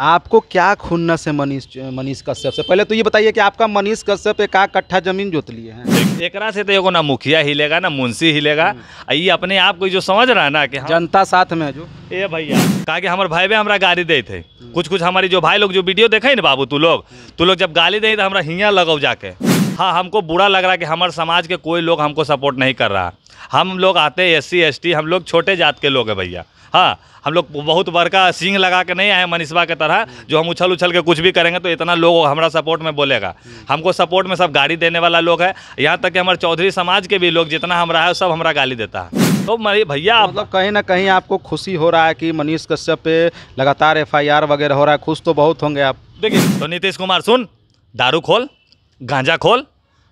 आपको क्या खुन्नस है मनीष मनीष कश्यप से पहले तो ये बताइए कि आपका मनीष कश्यप एक कट्ठा जमीन जोत लिए हैं एक से तो एगो ना मुखिया हिलेगा ना मुंशी हिलेगा हम्म। ये अपने आप को जो समझ रहा है ना कि जनता साथ में जो ए भैया कहा कि हमारे भाई में हमारा गाली दे थे हम्म। कुछ कुछ हमारी जो भाई लोग जो वीडियो देखे ना बाबू तू लोग हम्म। तू लोग जब गाली दे तो हमारा हिया लगाओ जाके हाँ हमको बुरा लग रहा है कि हमारे समाज के कोई लोग हमको सपोर्ट नहीं कर रहा हम लोग आते एस सी हम लोग छोटे जात के लोग हैं भैया हाँ हम लोग बहुत बड़का सींग लगा के नहीं आए मनीषवा के तरह हम्म। जो हम उछल उछल के कुछ भी करेंगे तो इतना लोग हमारा सपोर्ट में बोलेगा हम्म। हमको सपोर्ट में सब गाड़ी देने वाला लोग है यहाँ तक कि हमारे चौधरी समाज के भी लोग जितना हम रहा है सब हमारा गाली देता है तो भैया तो तो कहीं ना कहीं आपको खुशी हो रहा है कि मनीष कश्यप पे लगातार एफ वगैरह हो रहा है खुश तो बहुत होंगे आप देखिए तो नीतीश कुमार सुन दारू खोल गांजा खोल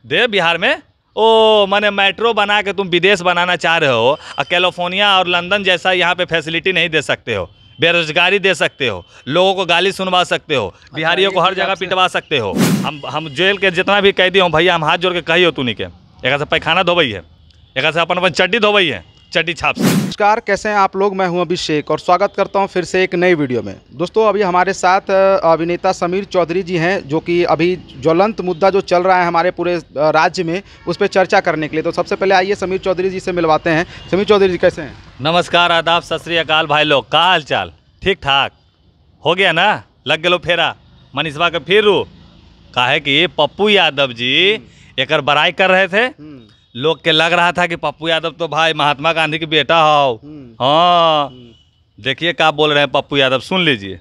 दे बिहार में ओ मैंने मेट्रो बना के तुम विदेश बनाना चाह रहे हो और कैलिफोर्निया और लंदन जैसा यहाँ पे फैसिलिटी नहीं दे सकते हो बेरोजगारी दे सकते हो लोगों को गाली सुनवा सकते हो अच्छा, बिहारियों को हर जगह पिटवा सकते हो हम हम जेल के जितना भी कैदी हो भैया हम हाथ जोड़ के कही हो तू के एक पैखाना धोबई है एक अपन अपन चड्डी धोबई है चटी छाप से नमस्कार कैसे हैं आप लोग मैं हूं अभिषेक और स्वागत करता हूं फिर से एक नई वीडियो में दोस्तों अभी हमारे साथ अभिनेता समीर चौधरी जी हैं जो कि अभी ज्वलंत मुद्दा जो चल रहा है हमारे पूरे राज्य में उस पर चर्चा करने के लिए तो सबसे पहले आइए समीर चौधरी जी से मिलवाते हैं समीर चौधरी जी कैसे हैं नमस्कार आदाब सत श्रीकाल भाई लोग का हाल चाल ठीक ठाक हो गया ना लग गलो फेरा मनीषवा के फिर कहा कि पप्पू यादव जी एक बड़ाई कर रहे थे हम्म। लोग के लग रहा था कि पप्पू यादव तो भाई महात्मा गांधी के बेटा हो हम्म। हाँ हम्म। देखिए क्या बोल रहे हैं पप्पू यादव सुन लीजिए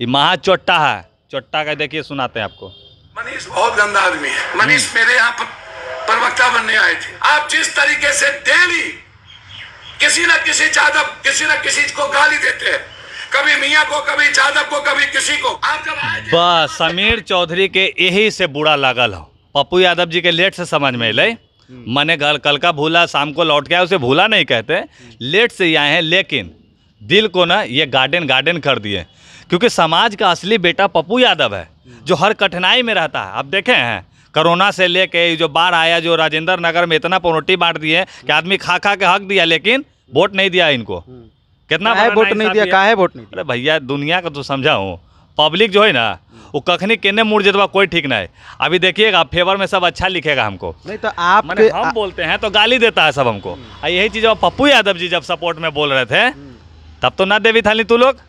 ये महा चोट्टा है चोट्टा का देखिए सुनाते हैं आपको मनीष बहुत गंदा आदमी है मनीष हम्म। मेरे यहाँ पर, प्रवक्ता बनने आए थे आप जिस तरीके से डेली किसी न किसी यादव किसी न किसी को गाली देते हैं कभी मियाँ को कभी यादव को कभी किसी को बस समीर चौधरी के यही से बुरा लागल हो पप्पू यादव जी के लेट से समझ में अल मैंने कल कल का भूला शाम को लौट गया उसे भूला नहीं कहते लेट से ही आए हैं लेकिन दिल को ना ये गार्डन गार्डन कर दिए क्योंकि समाज का असली बेटा पप्पू यादव है जो हर कठिनाई में रहता है आप देखे हैं कोरोना से लेके जो बाढ़ आया जो राजेंद्र नगर में इतना पोनोटी बांट दिए कि आदमी खा खा के हक दिया लेकिन वोट नहीं दिया इनको कितना वोट नहीं दिया कहा है वोट नहीं अरे भैया दुनिया का तो समझा हूँ पब्लिक जो है ना वो कखनी केने मुड़ जतवा कोई ठीक नहीं अभी देखिएगा फेवर में सब अच्छा लिखेगा हमको नहीं तो आप मैंने हम बोलते हैं तो गाली देता है सब हमको और हम्म। यही चीज़ अब पप्पू यादव जी जब सपोर्ट में बोल रहे थे हम्म। तब तो ना देवी थाली तू लोग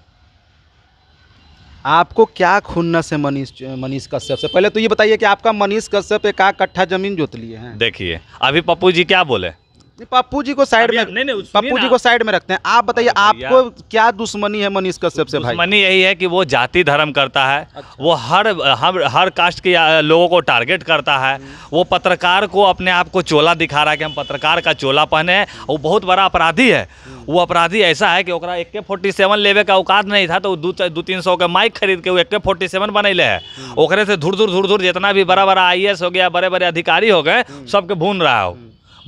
आपको क्या खूनना से मनीष मनीष कश्यप से पहले तो ये बताइए कि आपका मनीष कश्यप एक कट्ठा जमीन जोत लिए हैं देखिए अभी पप्पू जी क्या बोले पप्पू जी को साइड में नहीं नहीं पप्पू जी को साइड में रखते हैं आप बताइए आपको क्या दुश्मनी है मनीष कश्यप से भाई दुश्मनी यही है कि वो जाति धर्म करता है अच्छा। वो हर हर हर कास्ट के लोगों को टारगेट करता है हम्म। वो पत्रकार को अपने आप को चोला दिखा रहा है कि हम पत्रकार का चोला पहने वो बहुत बड़ा अपराधी है हम्म। वो अपराधी ऐसा है कि ओकरा एक के फोर्टी सेवन लेवे का औकात नहीं था तो दो तीन सौ के माइक खरीद के वो एक के फोर्टी सेवन बने ले है हम्म। ओकरे से धुर धुर धुर धुर जितना भी बड़ा बड़ा आई हो गया बड़े बड़े अधिकारी हो गए सबके भून रहा हो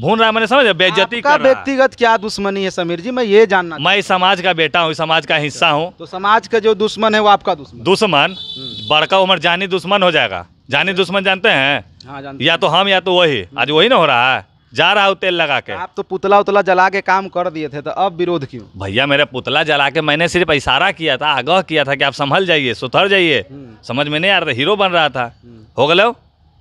भून रहा है मैंने समझ बेजती का व्यक्तिगत क्या दुश्मनी है समीर जी मैं ये जानना मैं समाज का बेटा हूँ समाज का हिस्सा हूँ तो समाज का जो दुश्मन है वो आपका दुश्मन दुश्मन हम्म। बड़का उम्र जानी दुश्मन हो जाएगा जानी दुश्मन जानते हैं हाँ, या तो हम या तो वही हम्म। आज वही ना हो रहा है जा रहा हूँ तेल लगा के आप तो पुतला उतला जला के काम कर दिए थे तो अब विरोध क्यों भैया मेरा पुतला जला के मैंने सिर्फ इशारा किया था आगाह किया था कि आप संभल जाइए सुधर जाइए हम्म। समझ में नहीं आ रहा था हीरो बन रहा था हो गए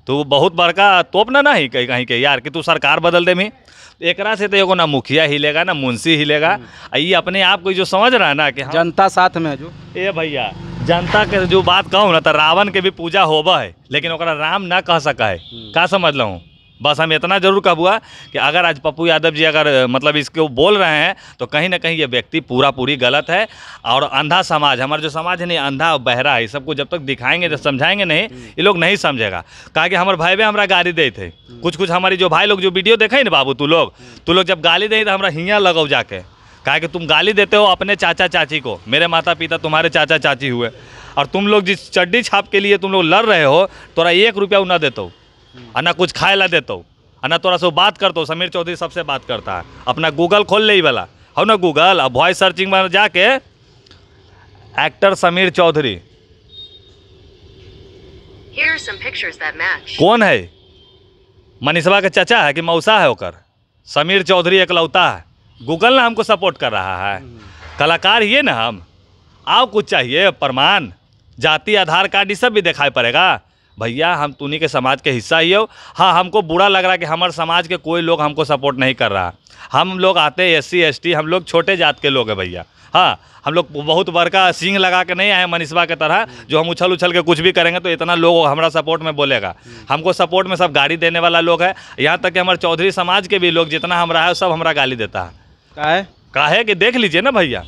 तो बहुत बड़का तोप ना ही कहीं कहीं के यार कि तू सरकार बदल दे में एक से तो एगो ना मुखिया हिलेगा ना मुंशी हिलेगा ये हम्म। अपने आप को जो समझ रहा है ना कि हाँ। जनता साथ में जो ए भैया जनता के जो बात कहूँ ना तो रावण के भी पूजा होबा है लेकिन राम ना कह सका है हम्म। का समझ लूँ बस हम इतना जरूर कब हुआ कि अगर आज पप्पू यादव जी अगर मतलब इसको बोल रहे हैं तो कहीं ना कहीं ये व्यक्ति पूरा पूरी गलत है और अंधा समाज हमारा जो समाज है नहीं अंधा और बहरा है सबको जब तक दिखाएंगे जब समझाएंगे नहीं ये लोग नहीं समझेगा कहा कि हमारे भाई भी हमारा गाली दे थे कुछ कुछ हमारी जो भाई लोग जो वीडियो देखे ना बाबू तू लोग तू लोग जब गाली दे तो हमारा हियाँ लगाओ जाके कहा कि तुम गाली देते हो अपने चाचा चाची को मेरे माता पिता तुम्हारे चाचा चाची हुए और तुम लोग जिस चड्डी छाप के लिए तुम लोग लड़ रहे हो तोरा एक रुपया ना देते हो ना कुछ खाए ला देते हो ना तोरा से बात करते हूँ समीर चौधरी सबसे बात करता है अपना गूगल खोल ले वाला हो ना गूगल अब वॉइस सर्चिंग में जाके एक्टर समीर चौधरी कौन है मनीषवा का चाचा है कि मौसा है ओकर समीर चौधरी एकलौता है गूगल ना हमको सपोर्ट कर रहा है कलाकार ही है ना हम आओ कुछ चाहिए प्रमाण जाति आधार कार्ड ये सब भी दिखाई पड़ेगा भैया हम तुम्हें के समाज के हिस्सा ही हो हाँ हमको बुरा लग रहा है कि हमारे समाज के कोई लोग हमको सपोर्ट नहीं कर रहा हम लोग आते एस सी हम लोग छोटे जात के लोग हैं भैया हाँ हम लोग बहुत बड़का सींग लगा के नहीं आए मनीषवा के तरह जो हम उछल उछल के कुछ भी करेंगे तो इतना लोग हमारा सपोर्ट में बोलेगा हमको सपोर्ट में सब गाड़ी देने वाला लोग है यहाँ तक कि हमारे चौधरी समाज के भी लोग जितना हमारा है सब हमारा गाली देता है काहे काहे कि देख लीजिए ना भैया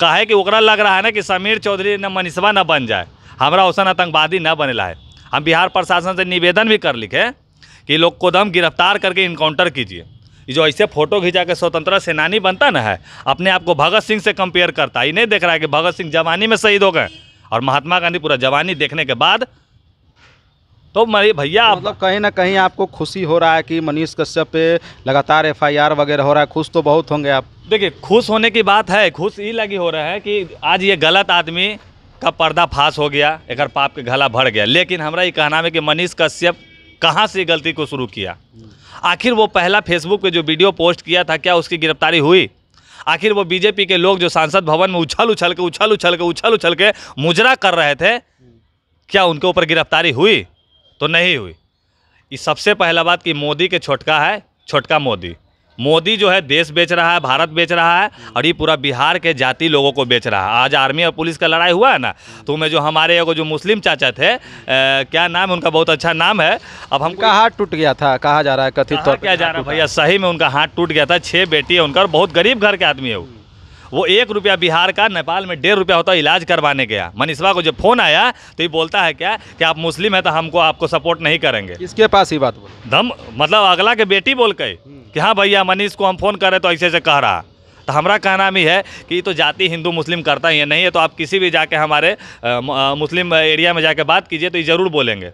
काहे कि ओकरा लग रहा है ना कि समीर चौधरी न मनीषवा ना बन जाए हमारा औसन आतंकवादी ना बनेला है हम बिहार प्रशासन से निवेदन भी कर लिखे कि लोग को दम गिरफ्तार करके इनकाउंटर कीजिए जो ऐसे फोटो खिंचा के स्वतंत्र सेनानी बनता ना है अपने आप को भगत सिंह से कंपेयर करता ही ये नहीं देख रहा है कि भगत सिंह जवानी में शहीद हो गए और महात्मा गांधी पूरा जवानी देखने के बाद तो मेरे भैया मतलब कहीं ना कहीं आपको खुशी हो रहा है कि मनीष कश्यप पे लगातार एफ वगैरह हो रहा है खुश तो बहुत होंगे आप देखिए खुश होने की बात है खुश ये लगी हो रहा है कि आज ये गलत आदमी का पर्दा फास हो गया एक पाप के घला भर गया लेकिन हमारा ये कहना है कि मनीष कश्यप कहाँ से गलती को शुरू किया आखिर वो पहला फेसबुक पे जो वीडियो पोस्ट किया था क्या उसकी गिरफ्तारी हुई आखिर वो बीजेपी के लोग जो सांसद भवन में उछल उछल के उछल उछल के उछल उछल के मुजरा कर रहे थे क्या उनके ऊपर गिरफ्तारी हुई तो नहीं हुई ये सबसे पहला बात कि मोदी के छोटका है छोटका मोदी मोदी जो है देश बेच रहा है भारत बेच रहा है हम्म। और ये पूरा बिहार के जाति लोगों को बेच रहा है आज आर्मी और पुलिस का लड़ाई हुआ है ना हम्म। तो मैं जो हमारे एगो जो मुस्लिम चाचा थे ए, हम्म। क्या नाम है उनका बहुत अच्छा नाम है अब हमका हाथ टूट गया था कहा जा रहा है कथित तौर क्या जा रहा है भैया सही में उनका हाथ टूट गया था छः बेटी है उनका और बहुत गरीब घर के आदमी है वो वो एक रुपया बिहार का नेपाल में डेढ़ रुपया होता है इलाज करवाने गया मनीषवा को जब फ़ोन आया तो ये बोलता है क्या कि आप मुस्लिम है तो हमको आपको सपोर्ट नहीं करेंगे इसके पास ही बात दम मतलब अगला के बेटी बोल के हम्म। कि हाँ भैया मनीष को हम फ़ोन करें तो ऐसे ऐसे कह रहा तो हमारा कहना भी है कि तो जाति हिंदू मुस्लिम करता ही है नहीं है तो आप किसी भी जाके हमारे मुस्लिम एरिया में जाके बात कीजिए तो ये ज़रूर बोलेंगे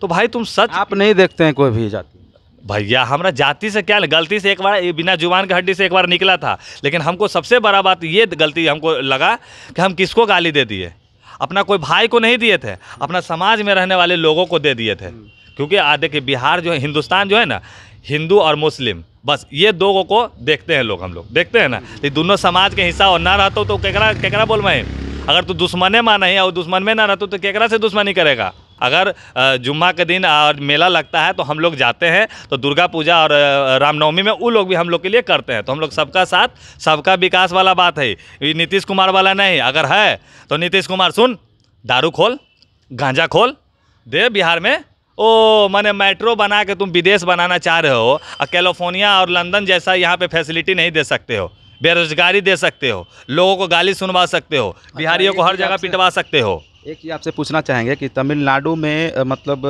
तो भाई तुम सच आप नहीं देखते हैं कोई भी जाति भैया हमारा जाति से क्या गलती से एक बार बिना जुबान की हड्डी से एक बार निकला था लेकिन हमको सबसे बड़ा बात ये गलती हमको लगा कि हम किसको गाली दे दिए अपना कोई भाई को नहीं दिए थे अपना समाज में रहने वाले लोगों को दे दिए थे हम्म। क्योंकि देखिए बिहार जो है हिंदुस्तान जो है ना हिंदू और मुस्लिम बस ये दो को देखते हैं लोग हम लोग देखते हैं ना ये हम्म। तो दोनों समाज के हिस्सा और ना रहते तो केकरा केकरा बोल मैं अगर तू दुश्मने माना ही और दुश्मन में ना रहते तो केकरा से दुश्मनी करेगा अगर जुम्मा के दिन और मेला लगता है तो हम लोग जाते हैं तो दुर्गा पूजा और रामनवमी में वो लोग भी हम लोग के लिए करते हैं तो हम लोग सबका साथ सबका विकास वाला बात है ये नीतीश कुमार वाला नहीं अगर है तो नीतीश कुमार सुन दारू खोल गांजा खोल दे बिहार में ओ मैंने मेट्रो बना के तुम विदेश बनाना चाह रहे हो और कैलिफोर्निया और लंदन जैसा यहाँ पे फैसिलिटी नहीं दे सकते हो बेरोजगारी दे सकते हो लोगों को गाली सुनवा सकते हो बिहारियों को हर जगह पिटवा सकते हो एक चीज़ आपसे पूछना चाहेंगे कि तमिलनाडु में मतलब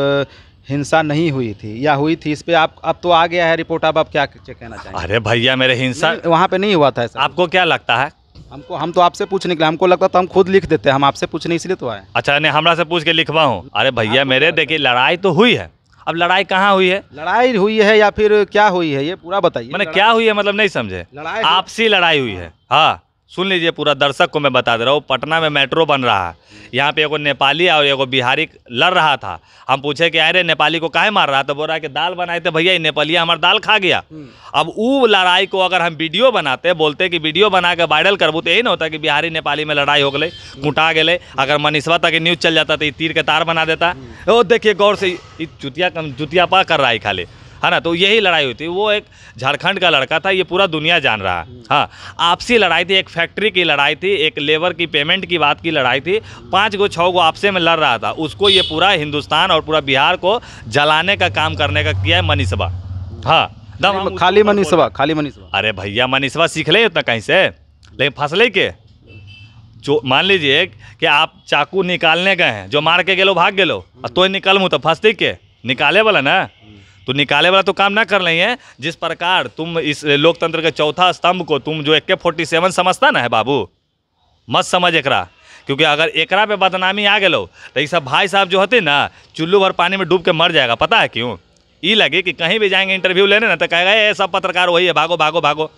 हिंसा नहीं हुई थी या हुई थी इस पे आप अब तो आ गया है रिपोर्ट अब आप क्या कहना चाहेंगे अरे भैया मेरे हिंसा वहाँ पे नहीं हुआ था आपको क्या लगता है हमको हम तो आपसे पूछने के लिए हमको लगता था हम खुद लिख देते हैं हम आपसे पूछने इसलिए तो आए अच्छा नहीं हमारा से पूछ के लिखवा हूँ अरे भैया मेरे हाँ, तो देखिए लड़ाई तो हुई है अब लड़ाई कहाँ हुई है लड़ाई हुई है या फिर क्या हुई है ये पूरा बताइए मैंने क्या हुई है मतलब नहीं समझे आपसी लड़ाई हुई है हाँ सुन लीजिए पूरा दर्शक को मैं बता दे रहा हूँ पटना में मेट्रो बन रहा है यहाँ पे एगो नेपाली और एगो बिहारी लड़ रहा था हम पूछे कि अरे नेपाली को काहे मार रहा था तो बोल रहा है कि दाल बनाए थे तो भैया नेपालिया हमारा दाल खा गया हम्म। अब वो लड़ाई को अगर हम वीडियो बनाते बोलते कि वीडियो बना के वायरल करबू तो यही ना होता कि बिहारी नेपाली में लड़ाई हो गई कुटा गए अगर मनीषवा तक न्यूज़ चल जाता तो ये तीर के तार बना देता हम्म। ओ देखिए गौर से जुतिया पा कर रहा है खाली है हाँ ना तो यही लड़ाई हुई थी वो एक झारखंड का लड़का था ये पूरा दुनिया जान रहा हाँ आपसी लड़ाई थी एक फैक्ट्री की लड़ाई थी एक लेबर की पेमेंट की बात की लड़ाई थी पाँच गो छः गो आपसे में लड़ रहा था उसको ये पूरा हिंदुस्तान और पूरा बिहार को जलाने का काम करने का किया है मनीषभा हाँ दम खाली मनीषभा खाली मनीषभा अरे भैया मनीषभा सीख ले उतना कहीं से लेकिन फंसले के जो मान लीजिए कि आप चाकू निकालने गए हैं जो मार के गए भाग गए तो निकल तो फंसते के निकाले वाला ना तो निकाले वाला तो काम ना कर रही है जिस प्रकार तुम इस लोकतंत्र के चौथा स्तंभ को तुम जो एक फोर्टी सेवन समझता ना है बाबू मत समझ एक क्योंकि अगर एकरा पे बदनामी आ गलो तो ये सब भाई साहब जो होते ना चुल्लू भर पानी में डूब के मर जाएगा पता है क्यों ये लगे कि कहीं भी जाएंगे इंटरव्यू लेने ना तो कहेगा ये सब पत्रकार वही है भागो भागो भागो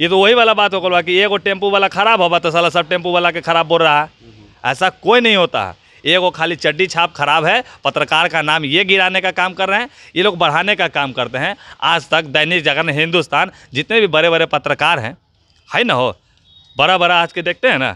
ये तो वही वाला बात होकर कि एगो टेम्पू वाला खराब होगा तो साला सब टेम्पू वाला के खराब बोल रहा है ऐसा कोई नहीं होता है एक वो खाली चड्डी छाप खराब है पत्रकार का नाम ये गिराने का काम कर रहे हैं ये लोग बढ़ाने का काम करते हैं आज तक दैनिक जागरण हिंदुस्तान जितने भी बड़े बड़े पत्रकार हैं है ना हो बड़ा बड़ा आज के देखते हैं ना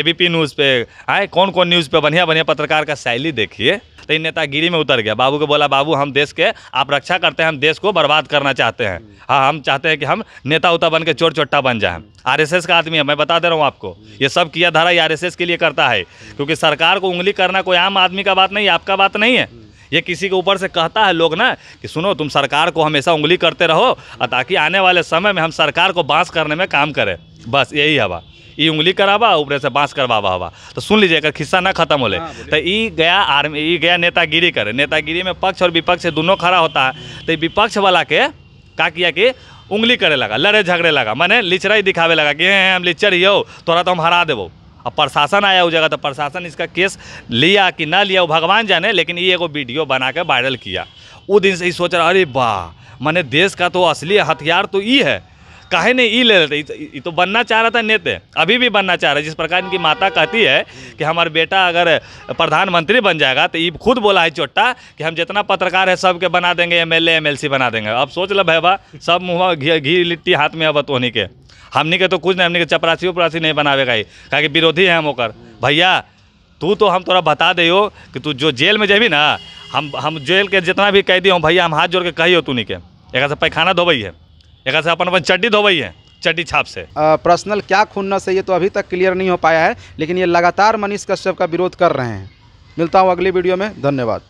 एबीपी हम्म। न्यूज़ पे आए कौन कौन न्यूज़ पे बढ़िया बढ़िया पत्रकार का शैली देखिए तो इन नेतागिरी में उतर गया बाबू को बोला बाबू हम देश के आप रक्षा करते हैं हम देश को बर्बाद करना चाहते हैं हम्म। हाँ हम चाहते हैं कि हम नेता उता बन के चोर चोट्टा बन जाए आरएसएस का आदमी है मैं बता दे रहा हूँ आपको हम्म। ये सब किया धारा ये एस के लिए करता है क्योंकि सरकार को उंगली करना कोई आम आदमी का बात नहीं आपका बात नहीं है ये किसी के ऊपर से कहता है लोग ना कि सुनो तुम सरकार को हमेशा उंगली करते रहो ताकि आने वाले समय में हम सरकार को बांस करने में काम करें बस यही हवा ये उंगली करावा ऊपर से बांस करवावा हवा तो सुन लीजिए अगर खिस्सा ना खत्म होले हाँ, तो ये गया आर्मी ये गया नेतागिरी करे नेतागिरी में पक्ष और विपक्ष दोनों खड़ा होता है तो विपक्ष वाला के का किया कि उंगली करे लगा लड़े झगड़े लगा मैंने लिचराई दिखावे लगा कि हम लिचर ही हो तोरा तो हम हरा देवो अब प्रशासन आया हो जाएगा तो प्रशासन इसका केस लिया कि ना लिया वो भगवान जाने लेकिन ये एगो वीडियो बना के वायरल किया वो दिन से ही सोच रहा अरे वाह मैंने देश का तो असली हथियार तो ये है काहे नहीं ई ले लेते तो, तो बनना चाह रहा था नेते अभी भी बनना चाह रहा है जिस प्रकार इनकी माता कहती है कि हमारा बेटा अगर प्रधानमंत्री बन जाएगा तो ये खुद बोला है चोट्टा कि हम जितना पत्रकार है सबके बना देंगे एम एल बना देंगे अब सोच लो भैया सब मुँह घी घी लिट्टी हाथ में अब तो के हमने के तो कुछ नहीं हमने के चपरासी उपरासी नहीं बनावेगा ही कहा कि विरोधी है हम होकर भैया तू तो हम तोरा बता दे कि तू जो जेल में जेबी ना हम हम जेल के जितना भी कैदी हो भैया हम हाथ जोड़ के कही हो तू नहीं के एक पैखाना धोबई है एक अपन अपन चड्डी धोबई है चड्डी छाप से पर्सनल क्या से ये तो अभी तक क्लियर नहीं हो पाया है लेकिन ये लगातार मनीष कश्यप का विरोध कर रहे हैं मिलता हूँ अगली वीडियो में धन्यवाद